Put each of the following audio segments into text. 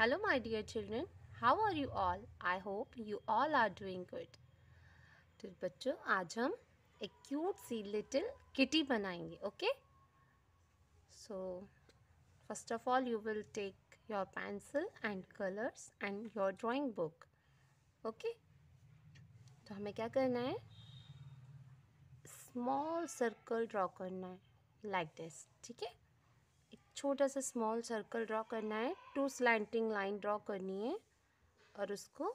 Hello my dear children. How are you all I hope you all are doing good तो बच्चों आज हम एक क्यूट सी लिटिल किटी बनाएंगे okay so first of all you will take your pencil and colours and your drawing book okay तो हमें क्या करना है स्मॉल सर्कल ड्रॉ करना है लाइक दिस ठीक है छोटा सा स्मॉल सर्कल ड्रॉ करना है टू स्लैंटिंग लाइन ड्रॉ करनी है और उसको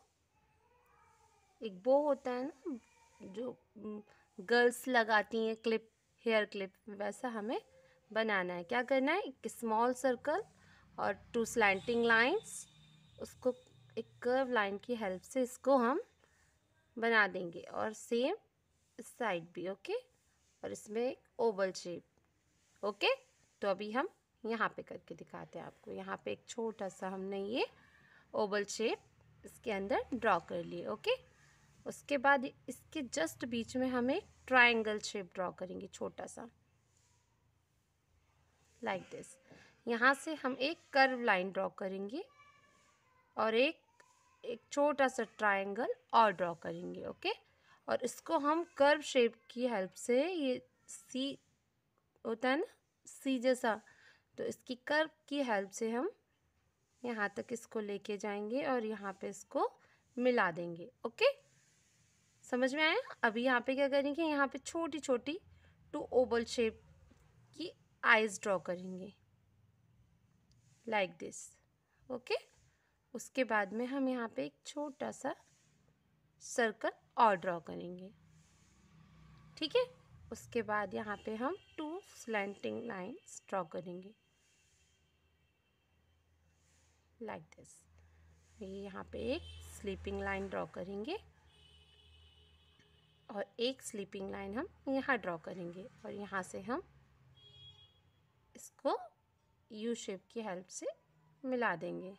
एक बो होता है ना जो गर्ल्स हम्म, लगाती हैं क्लिप हेयर क्लिप वैसा हमें बनाना है क्या करना है एक स्मॉल सर्कल और टू स्लैंटिंग लाइंस उसको एक कर्व लाइन की हेल्प से इसको हम बना देंगे और सेम इस साइड भी ओके और इसमें ओवल शेप ओके तो अभी हम यहाँ पे करके दिखाते हैं आपको यहाँ पे एक छोटा सा हमने ये ओवल शेप इसके अंदर ड्रॉ कर लिए ओके उसके बाद इसके जस्ट बीच में हम एक ट्राइंगल शेप ड्रॉ करेंगे छोटा सा लाइक like दिस यहाँ से हम एक कर्व लाइन ड्रॉ करेंगे और एक एक छोटा सा ट्राइंगल और ड्रॉ करेंगे ओके और इसको हम कर्व शेप की हेल्प से ये सी होता है ना सी जैसा तो इसकी कर्व की हेल्प से हम यहाँ तक इसको लेके जाएंगे और यहाँ पे इसको मिला देंगे ओके समझ में आया अभी यहाँ पे क्या करेंगे यहाँ पे छोटी छोटी टू ओवल शेप की आइज ड्रॉ करेंगे लाइक दिस ओके उसके बाद में हम यहाँ पे एक छोटा सा सर्कल और ड्रॉ करेंगे ठीक है उसके बाद यहाँ पे हम टू स्लैंटिंग लाइन्स ड्रॉ करेंगे लाइक दिस ये यहाँ पे एक स्लीपिंग लाइन ड्रॉ करेंगे और एक स्लीपिंग लाइन हम यहाँ ड्रॉ करेंगे और यहाँ से हम इसको यू शेप की हेल्प से मिला देंगे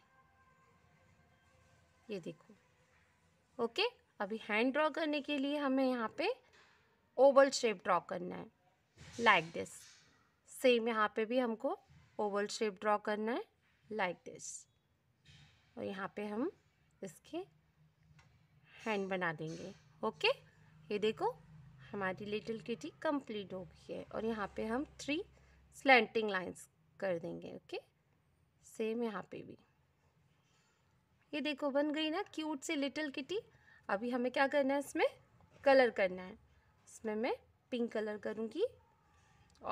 ये देखो ओके अभी हैंड ड्रॉ करने के लिए हमें यहाँ पे ओवल शेप ड्रॉ करना है लाइक दिस सेम यहाँ पे भी हमको ओवल शेप ड्रॉ करना है लाइक like दिस और यहाँ पे हम इसके हैंड बना देंगे ओके ये देखो हमारी लिटिल किटी कंप्लीट हो गई है और यहाँ पे हम थ्री स्लैंटिंग लाइंस कर देंगे ओके सेम यहाँ पे भी ये देखो बन गई ना क्यूट सी लिटिल किटी अभी हमें क्या करना है इसमें कलर करना है इसमें मैं पिंक कलर करूँगी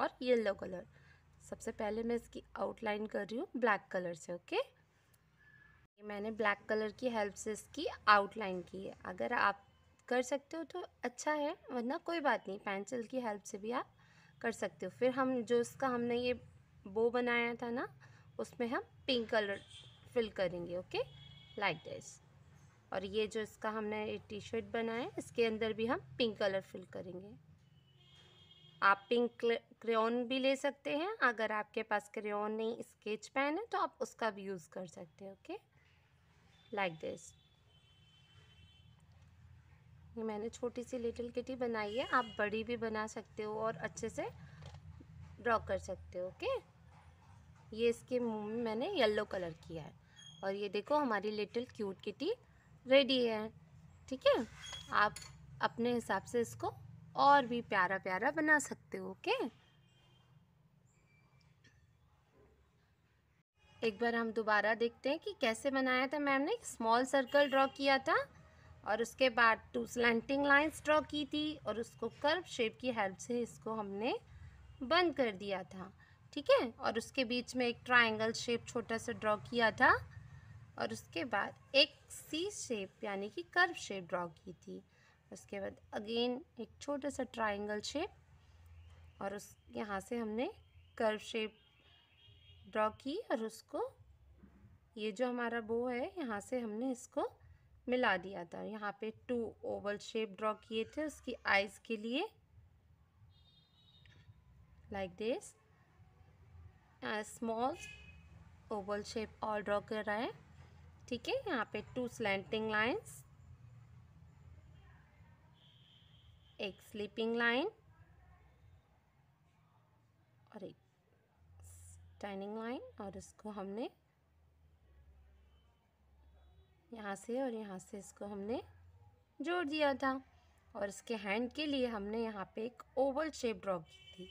और येलो कलर सबसे पहले मैं इसकी आउटलाइन कर रही हूँ ब्लैक कलर से ओके okay? मैंने ब्लैक कलर की हेल्प से इसकी आउटलाइन की है अगर आप कर सकते हो तो अच्छा है वरना कोई बात नहीं पेंसिल की हेल्प से भी आप कर सकते हो फिर हम जो इसका हमने ये बो बनाया था ना उसमें हम पिंक कलर फिल करेंगे ओके लाइक दिस और ये जो इसका हमने ये टी शर्ट बनाया है इसके अंदर भी हम पिंक कलर फिल करेंगे आप पिंक क्रेन भी ले सकते हैं अगर आपके पास क्रेन नहीं स्केच पेन है तो आप उसका भी यूज़ कर सकते हैं ओके लाइक दिस ये मैंने छोटी सी लिटिल किटी बनाई है आप बड़ी भी बना सकते हो और अच्छे से ड्रॉ कर सकते हो ओके ये इसके मुंह में मैंने येलो कलर किया है और ये देखो हमारी लिटिल क्यूट किटी रेडी है ठीक है आप अपने हिसाब से इसको और भी प्यारा प्यारा बना सकते हो ओके एक बार हम दोबारा देखते हैं कि कैसे बनाया था मैम ने स्मॉल सर्कल ड्रॉ किया था और उसके बाद टू स्लेंटिंग लाइंस ड्रॉ की थी और उसको कर्व शेप की हेल्प से इसको हमने बंद कर दिया था ठीक है और उसके बीच में एक ट्राइंगल शेप छोटा सा ड्रॉ किया था और उसके बाद एक सी शेप यानी कि कर्व शेप ड्रॉ की थी उसके बाद अगेन एक छोटा सा ट्राइंगल शेप और उस यहाँ से हमने कर्व शेप ड्रॉ की और उसको ये जो हमारा बो है यहाँ से हमने इसको मिला दिया था यहाँ पे टू ओवल शेप ड्रॉ किए थे उसकी आइज़ के लिए like this small oval shape और ड्रॉ कर रहा है ठीक है यहाँ पे टू स्लैंटिंग लाइंस एक स्लीपिंग लाइन स्टैंडिंग लाइन और इसको हमने यहाँ से और यहाँ से इसको हमने जोड़ दिया था और इसके हैंड के लिए हमने यहाँ पे एक ओवल शेप ड्रॉ की थी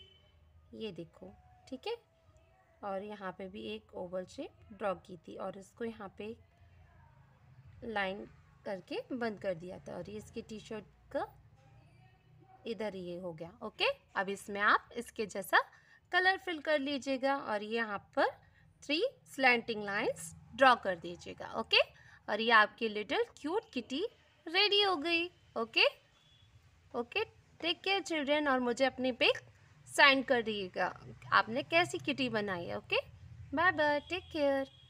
ये देखो ठीक है और यहाँ पे भी एक ओवल शेप ड्रॉ की थी और इसको यहाँ पे लाइन करके बंद कर दिया था और ये इसके टी शर्ट का इधर ये हो गया ओके अब इसमें आप इसके जैसा कलर फिल कर लीजिएगा और ये यहाँ पर थ्री स्लैंटिंग लाइंस ड्रॉ कर दीजिएगा ओके और ये आपकी लिटिल क्यूट किटी रेडी हो गई okay okay take care children और मुझे अपनी पिक सेंड कर दीजिएगा आपने कैसी किटी बनाई है okay bye bye take care